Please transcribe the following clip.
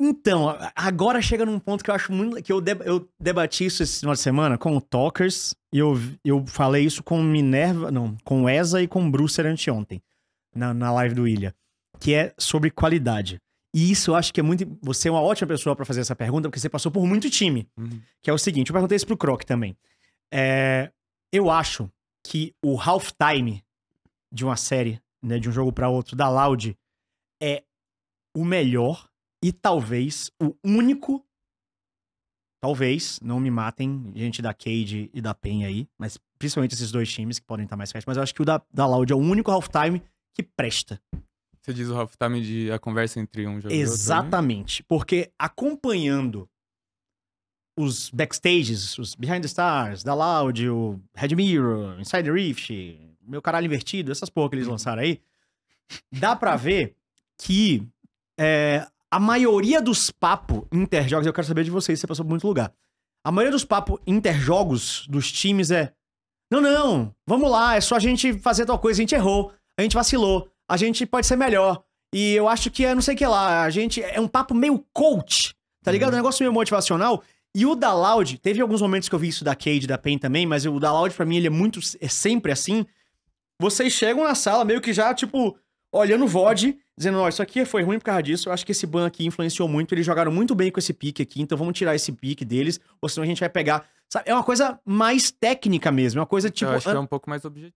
Então, agora chega num ponto que eu acho muito. que eu, deb, eu debati isso esse final de semana com o Talkers, e eu, eu falei isso com Minerva, não, com Eza e com Brucer anteontem, na, na live do Ilha, que é sobre qualidade. E isso eu acho que é muito. Você é uma ótima pessoa para fazer essa pergunta, porque você passou por muito time. Uhum. Que é o seguinte: eu perguntei isso pro Croc também. É, eu acho que o halftime de uma série, né, de um jogo para outro, da Loud, é o melhor e talvez o único. Talvez, não me matem, gente da Cade e da Pen aí, mas principalmente esses dois times que podem estar mais perto, mas eu acho que o da, da Loud é o único halftime que presta. Você diz o halftime de a conversa entre um jogador. Né? Exatamente. porque acompanhando os backstages, os Behind the Stars, da Loud, o Red Mirror, Inside Rift, meu caralho invertido, essas porra que eles uhum. lançaram aí, dá para ver que é, a maioria dos papos interjogos, eu quero saber de vocês, você passou por muito lugar. A maioria dos papos interjogos dos times é: não, não, vamos lá, é só a gente fazer tal coisa, a gente errou, a gente vacilou, a gente pode ser melhor. E eu acho que é não sei o que lá, a gente. É um papo meio coach, tá ligado? Uhum. Um negócio meio motivacional. E o loud teve alguns momentos que eu vi isso da Cade, da Pen também, mas o loud pra mim ele é muito. É sempre assim. Vocês chegam na sala meio que já, tipo, olhando o VOD dizendo, ó, isso aqui foi ruim por causa disso, eu acho que esse ban aqui influenciou muito, eles jogaram muito bem com esse pique aqui, então vamos tirar esse pique deles, ou senão a gente vai pegar... Sabe? É uma coisa mais técnica mesmo, é uma coisa tipo... Eu acho que é um pouco mais objetivo.